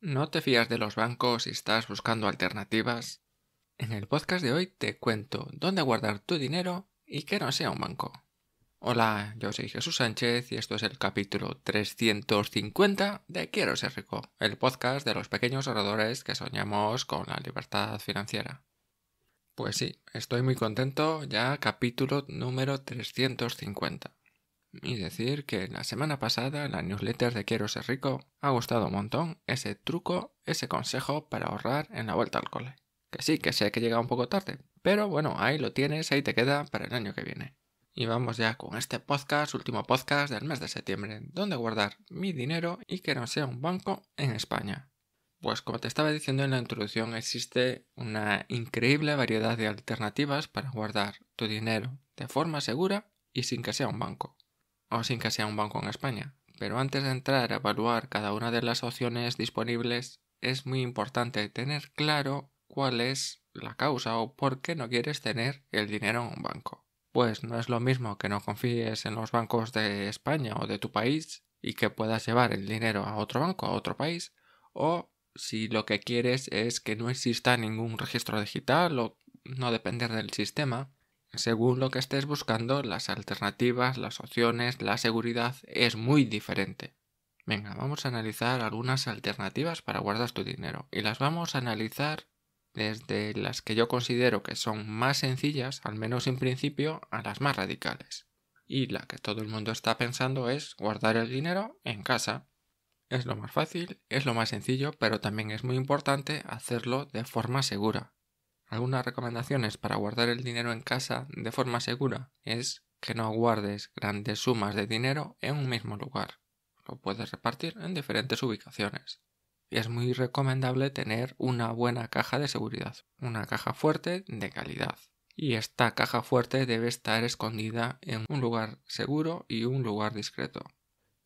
¿No te fías de los bancos y estás buscando alternativas? En el podcast de hoy te cuento dónde guardar tu dinero y que no sea un banco. Hola, yo soy Jesús Sánchez y esto es el capítulo 350 de Quiero ser rico, el podcast de los pequeños oradores que soñamos con la libertad financiera. Pues sí, estoy muy contento, ya capítulo número 350 y decir que la semana pasada la newsletter de Quiero ser rico ha gustado un montón ese truco, ese consejo para ahorrar en la vuelta al cole. Que sí, que sé que llega un poco tarde, pero bueno, ahí lo tienes, ahí te queda para el año que viene. Y vamos ya con este podcast, último podcast del mes de septiembre, donde guardar mi dinero y que no sea un banco en España. Pues como te estaba diciendo en la introducción, existe una increíble variedad de alternativas para guardar tu dinero de forma segura y sin que sea un banco o sin que sea un banco en España. Pero antes de entrar a evaluar cada una de las opciones disponibles, es muy importante tener claro cuál es la causa o por qué no quieres tener el dinero en un banco. Pues no es lo mismo que no confíes en los bancos de España o de tu país y que puedas llevar el dinero a otro banco, a otro país, o si lo que quieres es que no exista ningún registro digital o no depender del sistema, según lo que estés buscando, las alternativas, las opciones, la seguridad es muy diferente. Venga, vamos a analizar algunas alternativas para guardar tu dinero y las vamos a analizar desde las que yo considero que son más sencillas, al menos en principio, a las más radicales. Y la que todo el mundo está pensando es guardar el dinero en casa. Es lo más fácil, es lo más sencillo, pero también es muy importante hacerlo de forma segura, algunas recomendaciones para guardar el dinero en casa de forma segura es que no guardes grandes sumas de dinero en un mismo lugar. Lo puedes repartir en diferentes ubicaciones. Y es muy recomendable tener una buena caja de seguridad, una caja fuerte de calidad. Y esta caja fuerte debe estar escondida en un lugar seguro y un lugar discreto.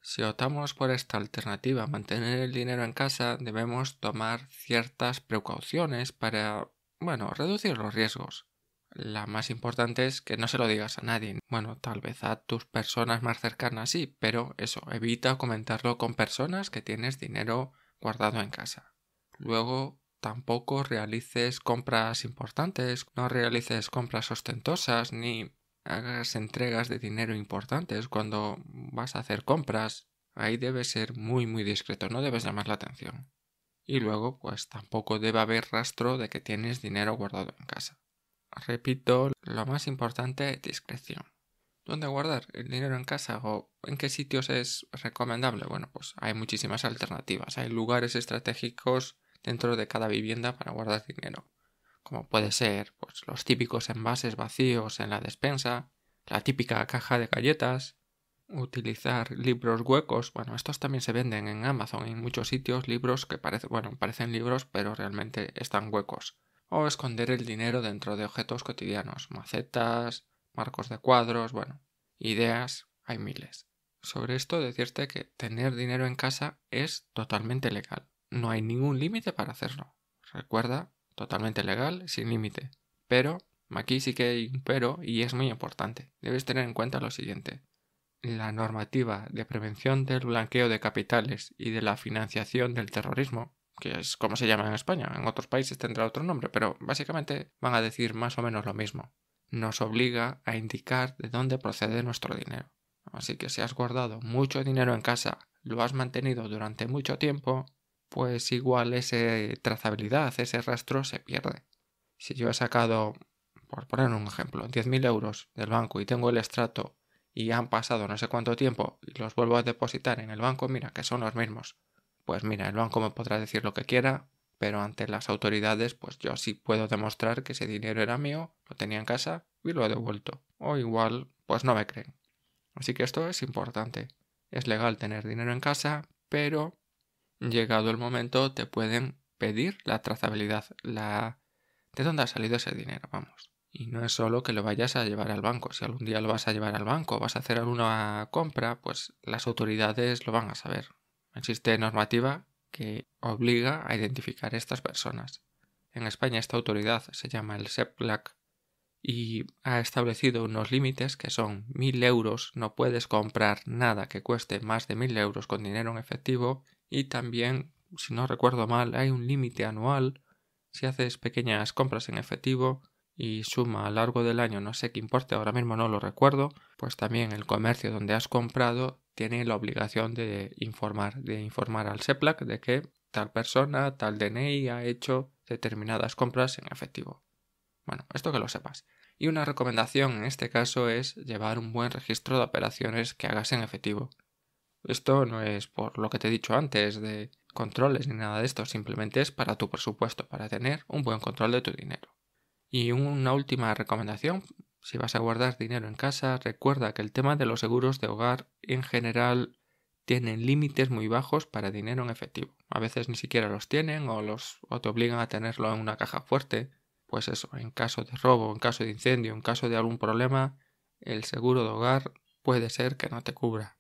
Si optamos por esta alternativa, mantener el dinero en casa, debemos tomar ciertas precauciones para bueno, reducir los riesgos. La más importante es que no se lo digas a nadie. Bueno, tal vez a tus personas más cercanas sí, pero eso, evita comentarlo con personas que tienes dinero guardado en casa. Luego, tampoco realices compras importantes, no realices compras ostentosas, ni hagas entregas de dinero importantes cuando vas a hacer compras. Ahí debes ser muy muy discreto, no debes llamar la atención y luego pues tampoco debe haber rastro de que tienes dinero guardado en casa. Repito, lo más importante es discreción. ¿Dónde guardar el dinero en casa o en qué sitios es recomendable? Bueno, pues hay muchísimas alternativas. Hay lugares estratégicos dentro de cada vivienda para guardar dinero, como puede ser pues, los típicos envases vacíos en la despensa, la típica caja de galletas, utilizar libros huecos. Bueno, estos también se venden en Amazon, en muchos sitios, libros que parecen, bueno, parecen libros, pero realmente están huecos. O esconder el dinero dentro de objetos cotidianos, macetas, marcos de cuadros, bueno, ideas, hay miles. Sobre esto decirte que tener dinero en casa es totalmente legal. No hay ningún límite para hacerlo. Recuerda, totalmente legal, sin límite. Pero, aquí sí que hay un pero y es muy importante. Debes tener en cuenta lo siguiente la normativa de prevención del blanqueo de capitales y de la financiación del terrorismo, que es como se llama en España, en otros países tendrá otro nombre, pero básicamente van a decir más o menos lo mismo. Nos obliga a indicar de dónde procede nuestro dinero. Así que si has guardado mucho dinero en casa, lo has mantenido durante mucho tiempo, pues igual esa trazabilidad, ese rastro se pierde. Si yo he sacado, por poner un ejemplo, 10.000 euros del banco y tengo el estrato y han pasado no sé cuánto tiempo y los vuelvo a depositar en el banco, mira que son los mismos. Pues mira, el banco me podrá decir lo que quiera, pero ante las autoridades pues yo sí puedo demostrar que ese dinero era mío, lo tenía en casa y lo he devuelto. O igual pues no me creen. Así que esto es importante. Es legal tener dinero en casa, pero llegado el momento te pueden pedir la trazabilidad, la de dónde ha salido ese dinero, vamos. Y no es solo que lo vayas a llevar al banco. Si algún día lo vas a llevar al banco, vas a hacer alguna compra, pues las autoridades lo van a saber. Existe normativa que obliga a identificar a estas personas. En España esta autoridad se llama el SEPLAC y ha establecido unos límites que son 1.000 euros, no puedes comprar nada que cueste más de 1.000 euros con dinero en efectivo y también, si no recuerdo mal, hay un límite anual si haces pequeñas compras en efectivo y suma a lo largo del año no sé qué importe, ahora mismo no lo recuerdo, pues también el comercio donde has comprado tiene la obligación de informar, de informar al SEPLAC de que tal persona, tal DNI ha hecho determinadas compras en efectivo. Bueno, esto que lo sepas. Y una recomendación en este caso es llevar un buen registro de operaciones que hagas en efectivo. Esto no es por lo que te he dicho antes de controles ni nada de esto, simplemente es para tu presupuesto, para tener un buen control de tu dinero. Y una última recomendación, si vas a guardar dinero en casa, recuerda que el tema de los seguros de hogar en general tienen límites muy bajos para dinero en efectivo. A veces ni siquiera los tienen o, los, te obligan a tenerlo en una caja fuerte. Pues eso, en caso de robo, en caso de incendio, en caso de algún problema, el seguro de hogar puede ser que no te cubra.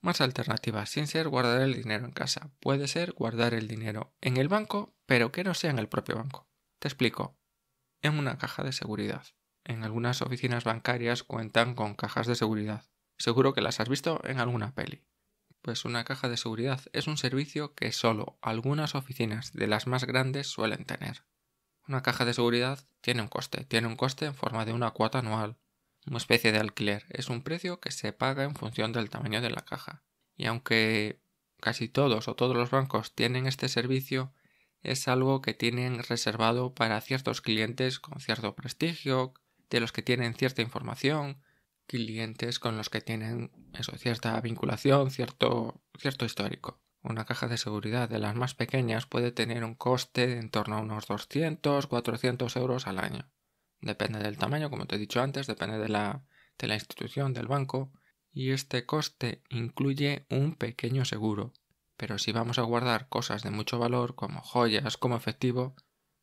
Más alternativas, sin ser guardar el dinero en casa, puede ser guardar el dinero en el banco, pero que no sea en el propio banco. Te explico en una caja de seguridad. En algunas oficinas bancarias cuentan con cajas de seguridad. Seguro que las has visto en alguna peli. Pues una caja de seguridad es un servicio que solo algunas oficinas de las más grandes suelen tener. Una caja de seguridad tiene un coste, tiene un coste en forma de una cuota anual, una especie de alquiler, es un precio que se paga en función del tamaño de la caja. Y aunque casi todos o todos los bancos tienen este servicio, es algo que tienen reservado para ciertos clientes con cierto prestigio, de los que tienen cierta información, clientes con los que tienen cierta vinculación, cierto, cierto histórico. Una caja de seguridad de las más pequeñas puede tener un coste de en torno a unos 200-400 euros al año. Depende del tamaño, como te he dicho antes, depende de la institución, del banco, y este coste incluye un pequeño seguro, pero si vamos a guardar cosas de mucho valor como joyas, como efectivo,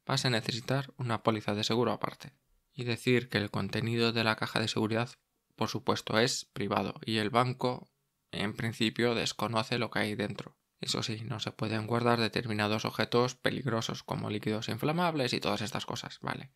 vas a necesitar una póliza de seguro aparte. Y decir que el contenido de la caja de seguridad, por supuesto, es privado y el banco, en principio, desconoce lo que hay dentro. Eso sí, no se pueden guardar determinados objetos peligrosos como líquidos inflamables y todas estas cosas, ¿vale?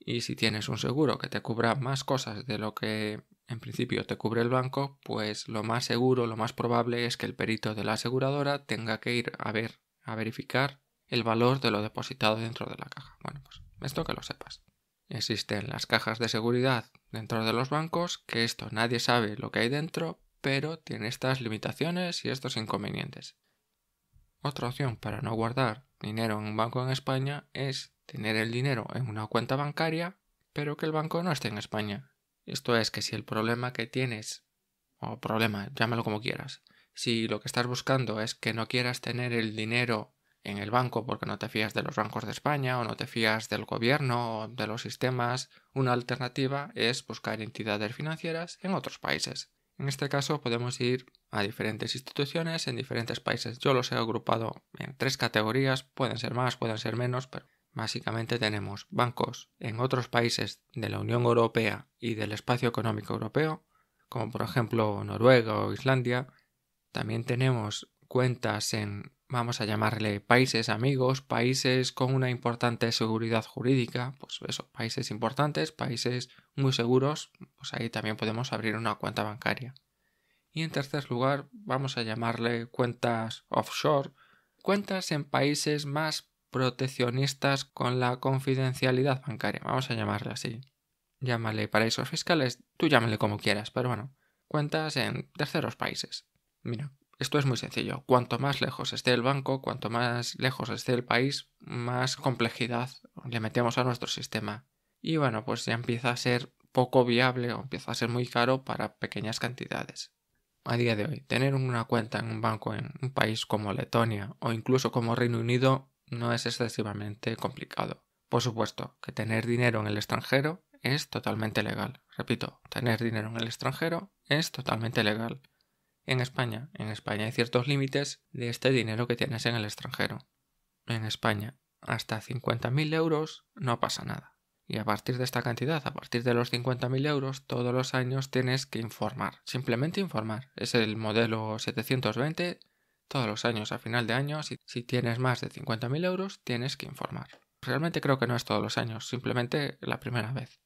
Y si tienes un seguro que te cubra más cosas de lo que en principio te cubre el banco, pues lo más seguro, lo más probable es que el perito de la aseguradora tenga que ir a ver, a verificar el valor de lo depositado dentro de la caja. Bueno, pues esto que lo sepas. Existen las cajas de seguridad dentro de los bancos, que esto nadie sabe lo que hay dentro, pero tiene estas limitaciones y estos inconvenientes. Otra opción para no guardar dinero en un banco en España es tener el dinero en una cuenta bancaria, pero que el banco no esté en España, esto es que si el problema que tienes, o problema, llámalo como quieras, si lo que estás buscando es que no quieras tener el dinero en el banco porque no te fías de los bancos de España o no te fías del gobierno o de los sistemas, una alternativa es buscar entidades financieras en otros países. En este caso podemos ir a diferentes instituciones en diferentes países. Yo los he agrupado en tres categorías, pueden ser más, pueden ser menos, pero Básicamente tenemos bancos en otros países de la Unión Europea y del Espacio Económico Europeo, como por ejemplo Noruega o Islandia. También tenemos cuentas en, vamos a llamarle, países amigos, países con una importante seguridad jurídica, pues eso, países importantes, países muy seguros, pues ahí también podemos abrir una cuenta bancaria. Y en tercer lugar, vamos a llamarle cuentas offshore, cuentas en países más proteccionistas con la confidencialidad bancaria, vamos a llamarle así. Llámale paraísos fiscales, tú llámale como quieras, pero bueno, cuentas en terceros países. Mira, esto es muy sencillo. Cuanto más lejos esté el banco, cuanto más lejos esté el país, más complejidad le metemos a nuestro sistema. Y bueno, pues ya empieza a ser poco viable o empieza a ser muy caro para pequeñas cantidades. A día de hoy, tener una cuenta en un banco en un país como Letonia o incluso como Reino Unido no es excesivamente complicado. Por supuesto que tener dinero en el extranjero es totalmente legal. Repito, tener dinero en el extranjero es totalmente legal. En España, en España hay ciertos límites de este dinero que tienes en el extranjero. En España, hasta 50.000 euros no pasa nada. Y a partir de esta cantidad, a partir de los 50.000 euros, todos los años tienes que informar. Simplemente informar. Es el modelo 720 todos los años a final de año, si, tienes más de 50.000 euros, tienes que informar. Realmente creo que no es todos los años, simplemente la primera vez.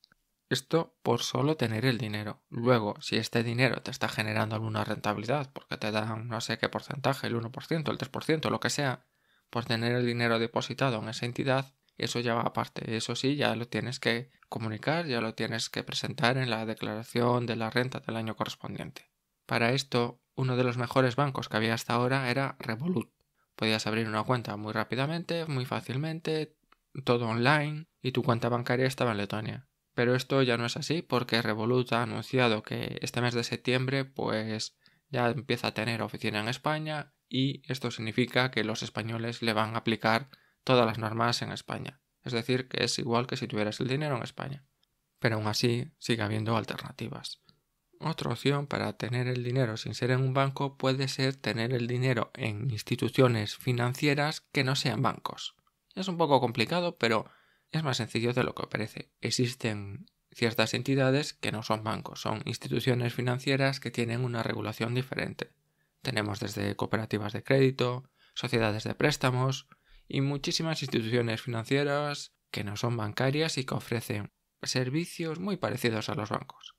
Esto por solo tener el dinero. Luego, si este dinero te está generando alguna rentabilidad, porque te dan no sé qué porcentaje, el 1%, el 3%, lo que sea, por tener el dinero depositado en esa entidad, eso ya va aparte. Eso sí, ya lo tienes que comunicar, ya lo tienes que presentar en la declaración de la renta del año correspondiente. Para esto, uno de los mejores bancos que había hasta ahora era Revolut. Podías abrir una cuenta muy rápidamente, muy fácilmente, todo online y tu cuenta bancaria estaba en Letonia. Pero esto ya no es así porque Revolut ha anunciado que este mes de septiembre pues ya empieza a tener oficina en España y esto significa que los españoles le van a aplicar todas las normas en España. Es decir, que es igual que si tuvieras el dinero en España. Pero aún así sigue habiendo alternativas. Otra opción para tener el dinero sin ser en un banco puede ser tener el dinero en instituciones financieras que no sean bancos. Es un poco complicado, pero es más sencillo de lo que parece. Existen ciertas entidades que no son bancos, son instituciones financieras que tienen una regulación diferente. Tenemos desde cooperativas de crédito, sociedades de préstamos y muchísimas instituciones financieras que no son bancarias y que ofrecen servicios muy parecidos a los bancos.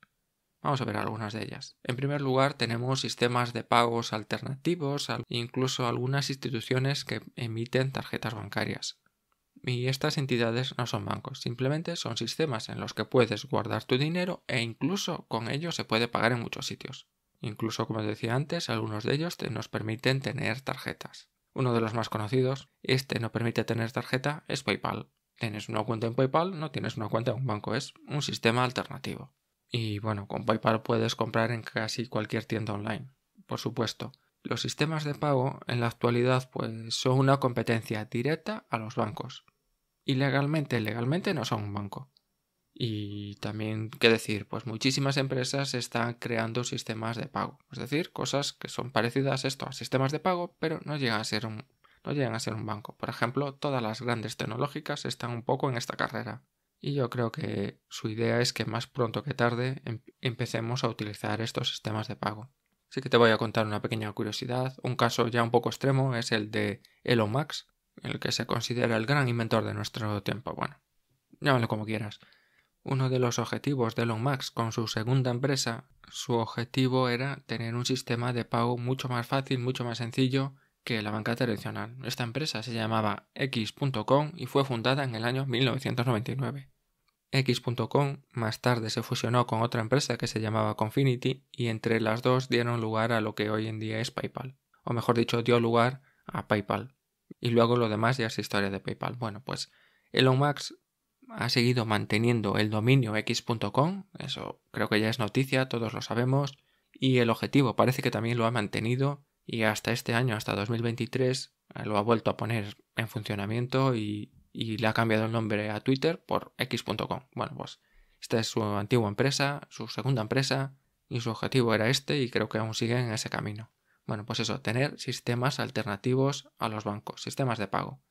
Vamos a ver algunas de ellas. En primer lugar, tenemos sistemas de pagos alternativos, incluso algunas instituciones que emiten tarjetas bancarias. Y estas entidades no son bancos, simplemente son sistemas en los que puedes guardar tu dinero e incluso con ello se puede pagar en muchos sitios. Incluso, como decía antes, algunos de ellos te nos permiten tener tarjetas. Uno de los más conocidos, este no permite tener tarjeta, es PayPal. Tienes una cuenta en PayPal, no tienes una cuenta en un banco, es un sistema alternativo. Y bueno, con PayPal puedes comprar en casi cualquier tienda online, por supuesto. Los sistemas de pago en la actualidad pues son una competencia directa a los bancos. Ilegalmente, legalmente no son un banco. Y también, ¿qué decir? Pues muchísimas empresas están creando sistemas de pago. Es decir, cosas que son parecidas esto a sistemas de pago, pero no llegan a ser no llegan a ser un banco. Por ejemplo, todas las grandes tecnológicas están un poco en esta carrera y yo creo que su idea es que más pronto que tarde em, empecemos a utilizar estos sistemas de pago. Así que te voy a contar una pequeña curiosidad. Un caso ya un poco extremo es el de Elon Max, el que se considera el gran inventor de nuestro tiempo. Bueno, llámalo como quieras. Uno de los objetivos de Elon Max con su segunda empresa, su objetivo era tener un sistema de pago mucho más fácil, mucho más sencillo que la banca tradicional. Esta empresa se llamaba X.com y fue fundada en el año 1999. X.com más tarde se fusionó con otra empresa que se llamaba Confinity y entre las dos dieron lugar a lo que hoy en día es PayPal, o mejor dicho, dio lugar a PayPal. Y luego lo demás ya es historia de PayPal. Bueno, pues Elon Musk ha seguido manteniendo el dominio X.com, eso creo que ya es noticia, todos lo sabemos, y el objetivo parece que también lo ha mantenido y hasta este año, hasta 2023, eh, lo ha vuelto a poner en funcionamiento y, le ha cambiado el nombre a Twitter por x.com. Bueno, pues esta es su antigua empresa, su segunda empresa, y su objetivo era este y creo que aún siguen en ese camino. Bueno, pues eso, tener sistemas alternativos a los bancos, sistemas de pago.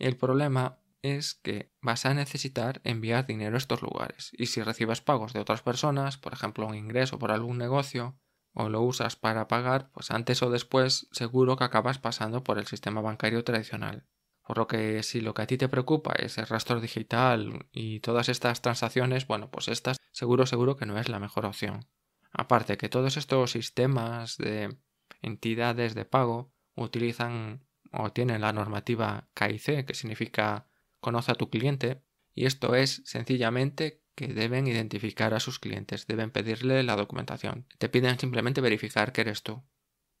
El problema es que vas a necesitar enviar dinero a estos lugares y si recibes pagos de otras personas, por ejemplo un ingreso por algún negocio, o lo usas para pagar, pues antes o después seguro que acabas pasando por el sistema bancario tradicional. Por lo que si lo que a ti te preocupa es el rastro digital y todas estas transacciones, bueno, pues estas seguro seguro que no es la mejor opción. Aparte que todos estos sistemas de entidades de pago utilizan o tienen la normativa KIC, que significa conoce a tu cliente, y esto es sencillamente que deben identificar a sus clientes, deben pedirle la documentación. Te piden simplemente verificar que eres tú.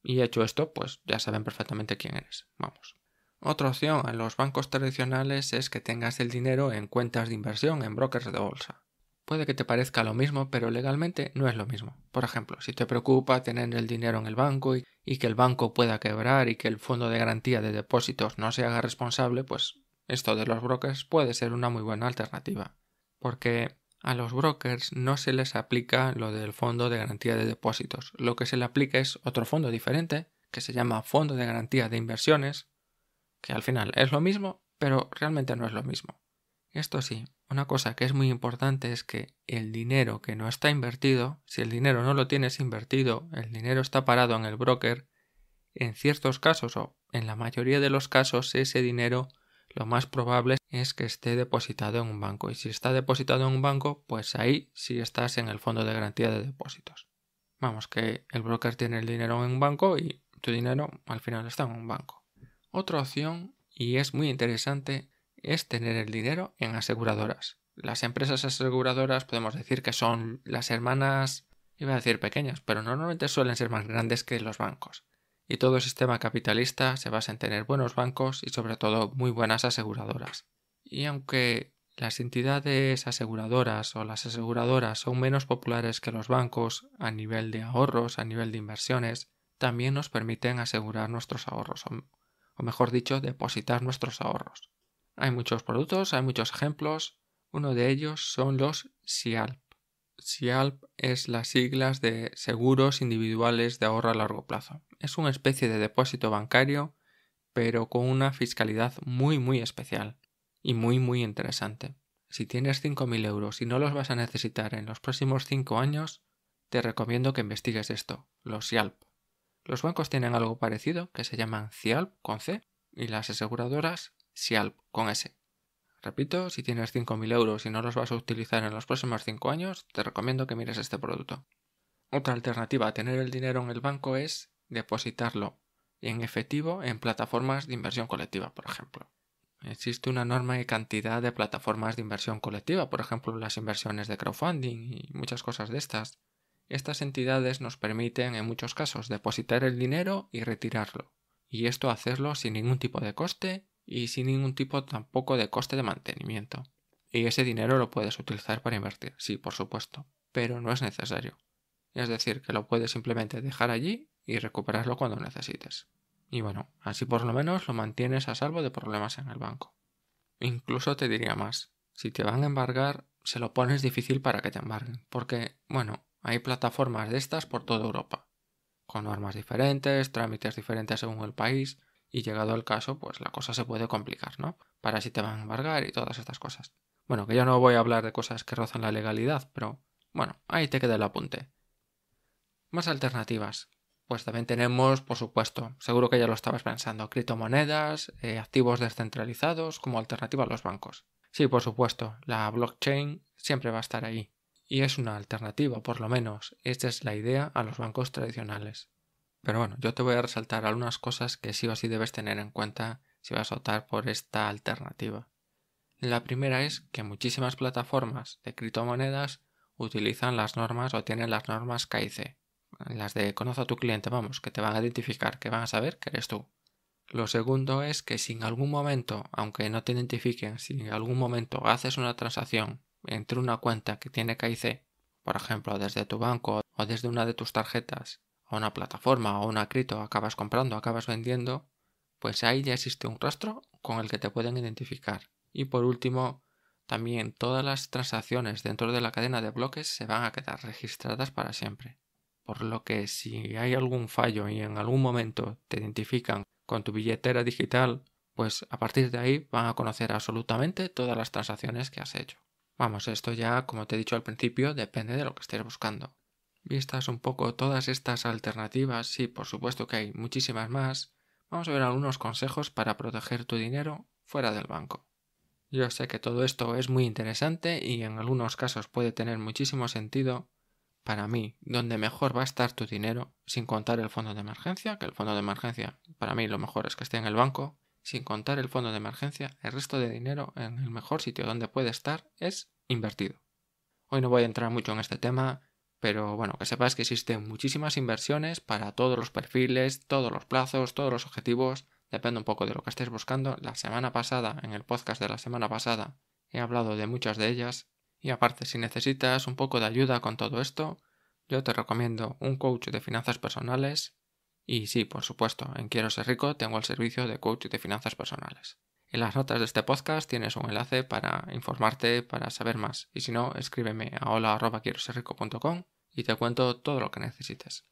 Y hecho esto, pues ya saben perfectamente quién eres. Vamos. Otra opción en los bancos tradicionales es que tengas el dinero en cuentas de inversión, en brokers de bolsa. Puede que te parezca lo mismo, pero legalmente no es lo mismo. Por ejemplo, si te preocupa tener el dinero en el banco y que el banco pueda quebrar y que el fondo de garantía de depósitos no se haga responsable, pues esto de los brokers puede ser una muy buena alternativa. Porque a los brokers no se les aplica lo del fondo de garantía de depósitos. Lo que se le aplica es otro fondo diferente, que se llama fondo de garantía de inversiones, que al final es lo mismo, pero realmente no es lo mismo. Esto sí, una cosa que es muy importante es que el dinero que no está invertido, si el dinero no lo tienes invertido, el dinero está parado en el broker, en ciertos casos o en la mayoría de los casos ese dinero lo más probable es que esté depositado en un banco. Y si está depositado en un banco, pues ahí sí estás en el fondo de garantía de depósitos. Vamos, que el broker tiene el dinero en un banco y tu dinero al final está en un banco. Otra opción, y es muy interesante, es tener el dinero en aseguradoras. Las empresas aseguradoras podemos decir que son las hermanas, iba a decir pequeñas, pero normalmente suelen ser más grandes que los bancos y todo sistema capitalista se basa en tener buenos bancos y sobre todo muy buenas aseguradoras. Y aunque las entidades aseguradoras o las aseguradoras son menos populares que los bancos a nivel de ahorros, a nivel de inversiones, también nos permiten asegurar nuestros ahorros, o, o mejor dicho, depositar nuestros ahorros. Hay muchos productos, hay muchos ejemplos, uno de ellos son los SIALP. SIALP es las siglas de Seguros Individuales de Ahorro a Largo Plazo es una especie de depósito bancario, pero con una fiscalidad muy muy especial y muy muy interesante. Si tienes 5.000 euros y no los vas a necesitar en los próximos 5 años, te recomiendo que investigues esto, los SIALP. Los bancos tienen algo parecido que se llaman CIALP con C y las aseguradoras SIALP con S. Repito, si tienes 5.000 euros y no los vas a utilizar en los próximos 5 años, te recomiendo que mires este producto. Otra alternativa a tener el dinero en el banco es depositarlo en efectivo en plataformas de inversión colectiva, por ejemplo. Existe una enorme cantidad de plataformas de inversión colectiva, por ejemplo las inversiones de crowdfunding y muchas cosas de estas. Estas entidades nos permiten en muchos casos depositar el dinero y retirarlo, y esto hacerlo sin ningún tipo de coste y sin ningún tipo tampoco de coste de mantenimiento. Y ese dinero lo puedes utilizar para invertir, sí, por supuesto, pero no es necesario. Es decir, que lo puedes simplemente dejar allí y recuperarlo cuando necesites. Y bueno, así por lo menos lo mantienes a salvo de problemas en el banco. Incluso te diría más, si te van a embargar, se lo pones difícil para que te embarguen, porque, bueno, hay plataformas de estas por toda Europa, con normas diferentes, trámites diferentes según el país, y llegado el caso, pues la cosa se puede complicar, ¿no? Para si te van a embargar y todas estas cosas. Bueno, que yo no voy a hablar de cosas que rozan la legalidad, pero bueno, ahí te queda el apunte. Más alternativas pues también tenemos, por supuesto, seguro que ya lo estabas pensando, criptomonedas, eh, activos descentralizados como alternativa a los bancos. Sí, por supuesto, la blockchain siempre va a estar ahí. Y es una alternativa, por lo menos. Esta es la idea a los bancos tradicionales. Pero bueno, yo te voy a resaltar algunas cosas que sí o sí debes tener en cuenta si vas a optar por esta alternativa. La primera es que muchísimas plataformas de criptomonedas utilizan las normas o tienen las normas KIC, las de conoce a tu cliente, vamos, que te van a identificar, que van a saber que eres tú. Lo segundo es que si en algún momento, aunque no te identifiquen, si en algún momento haces una transacción entre una cuenta que tiene KIC, por ejemplo, desde tu banco o desde una de tus tarjetas, a una plataforma o una cripto, acabas comprando, acabas vendiendo, pues ahí ya existe un rastro con el que te pueden identificar. Y por último, también todas las transacciones dentro de la cadena de bloques se van a quedar registradas para siempre por lo que si hay algún fallo y en algún momento te identifican con tu billetera digital, pues a partir de ahí van a conocer absolutamente todas las transacciones que has hecho. Vamos, esto ya, como te he dicho al principio, depende de lo que estés buscando. Vistas un poco todas estas alternativas, y por supuesto que hay muchísimas más, vamos a ver algunos consejos para proteger tu dinero fuera del banco. Yo sé que todo esto es muy interesante y en algunos casos puede tener muchísimo sentido, para mí, donde mejor va a estar tu dinero, sin contar el fondo de emergencia, que el fondo de emergencia para mí lo mejor es que esté en el banco, sin contar el fondo de emergencia, el resto de dinero en el mejor sitio donde puede estar es invertido. Hoy no voy a entrar mucho en este tema, pero bueno, que sepas que existen muchísimas inversiones para todos los perfiles, todos los plazos, todos los objetivos, depende un poco de lo que estés buscando. La semana pasada, en el podcast de la semana pasada, he hablado de muchas de ellas, y aparte, si necesitas un poco de ayuda con todo esto, yo te recomiendo un coach de finanzas personales. Y sí, por supuesto, en Quiero ser rico tengo el servicio de coach de finanzas personales. En las notas de este podcast tienes un enlace para informarte, para saber más. Y si no, escríbeme a hola.quieroserrico.com y te cuento todo lo que necesites.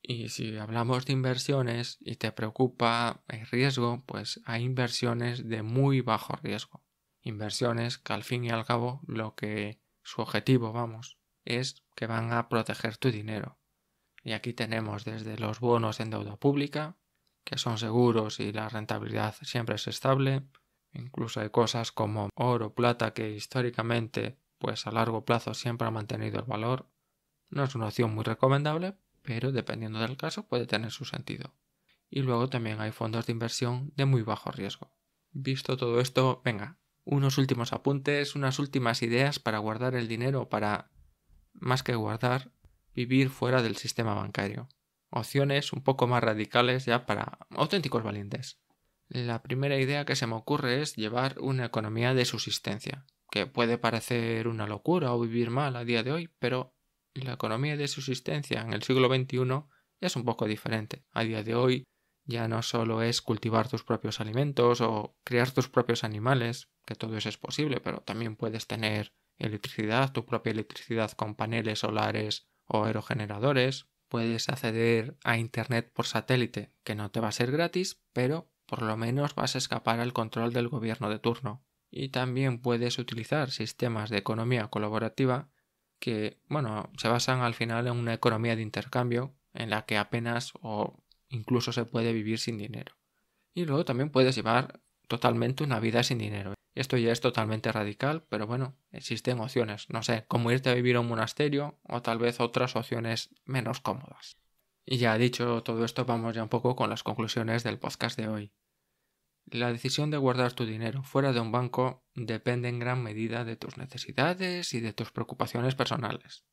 Y si hablamos de inversiones y te preocupa el riesgo, pues hay inversiones de muy bajo riesgo inversiones que al fin y al cabo lo que su objetivo, vamos, es que van a proteger tu dinero. Y aquí tenemos desde los bonos en deuda pública, que son seguros y la rentabilidad siempre es estable, incluso hay cosas como oro, plata que históricamente pues a largo plazo siempre ha mantenido el valor. No es una opción muy recomendable, pero dependiendo del caso puede tener su sentido. Y luego también hay fondos de inversión de muy bajo riesgo. Visto todo esto, venga, unos últimos apuntes, unas últimas ideas para guardar el dinero, para, más que guardar, vivir fuera del sistema bancario. Opciones un poco más radicales ya para auténticos valientes. La primera idea que se me ocurre es llevar una economía de subsistencia, que puede parecer una locura o vivir mal a día de hoy, pero la economía de subsistencia en el siglo XXI es un poco diferente. A día de hoy ya no solo es cultivar tus propios alimentos o criar tus propios animales, que todo eso es posible, pero también puedes tener electricidad, tu propia electricidad con paneles solares o aerogeneradores. Puedes acceder a Internet por satélite, que no te va a ser gratis, pero por lo menos vas a escapar al control del gobierno de turno. Y también puedes utilizar sistemas de economía colaborativa que, bueno, se basan al final en una economía de intercambio en la que apenas o incluso se puede vivir sin dinero. Y luego también puedes llevar totalmente una vida sin dinero. Esto ya es totalmente radical, pero bueno, existen opciones, no sé, como irte a vivir a un monasterio o tal vez otras opciones menos cómodas. Y ya dicho todo esto, vamos ya un poco con las conclusiones del podcast de hoy. La decisión de guardar tu dinero fuera de un banco depende en gran medida de tus necesidades y de tus preocupaciones personales.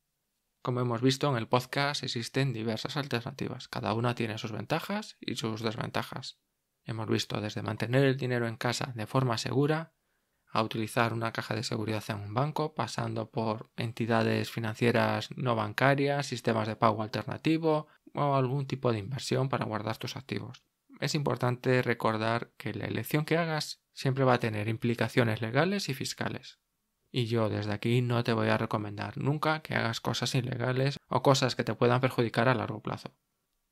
Como hemos visto en el podcast, existen diversas alternativas, cada una tiene sus ventajas y sus desventajas. Hemos visto desde mantener el dinero en casa de forma segura a utilizar una caja de seguridad en un banco, pasando por entidades financieras no bancarias, sistemas de pago alternativo o algún tipo de inversión para guardar tus activos. Es importante recordar que la elección que hagas siempre va a tener implicaciones legales y fiscales. Y yo desde aquí no te voy a recomendar nunca que hagas cosas ilegales o cosas que te puedan perjudicar a largo plazo.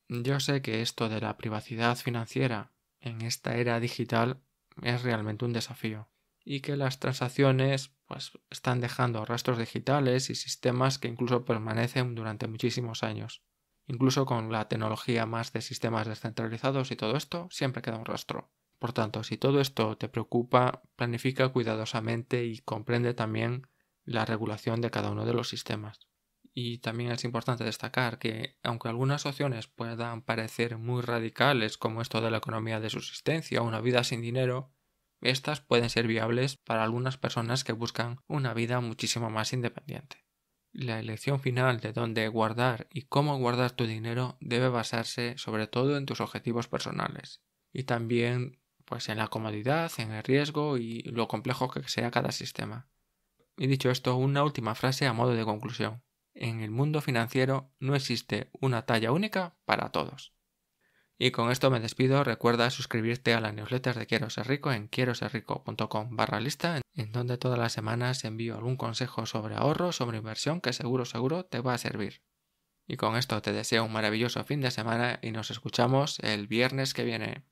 Yo sé que esto de la privacidad financiera en esta era digital es realmente un desafío y que las transacciones pues, están dejando rastros digitales y sistemas que incluso permanecen durante muchísimos años. Incluso con la tecnología más de sistemas descentralizados y todo esto, siempre queda un rastro. Por tanto, si todo esto te preocupa, planifica cuidadosamente y comprende también la regulación de cada uno de los sistemas. Y también es importante destacar que, aunque algunas opciones puedan parecer muy radicales, como esto de la economía de subsistencia o una vida sin dinero, estas pueden ser viables para algunas personas que buscan una vida muchísimo más independiente. La elección final de dónde guardar y cómo guardar tu dinero debe basarse sobre todo en tus objetivos personales y también pues en la comodidad, en el riesgo y lo complejo que sea cada sistema. Y dicho esto, una última frase a modo de conclusión. En el mundo financiero no existe una talla única para todos. Y con esto me despido. Recuerda suscribirte a la newsletter de Quiero Ser Rico en quieroserrico.com barra lista, en donde todas las semanas envío algún consejo sobre ahorro, sobre inversión que seguro, seguro te va a servir. Y con esto te deseo un maravilloso fin de semana y nos escuchamos el viernes que viene.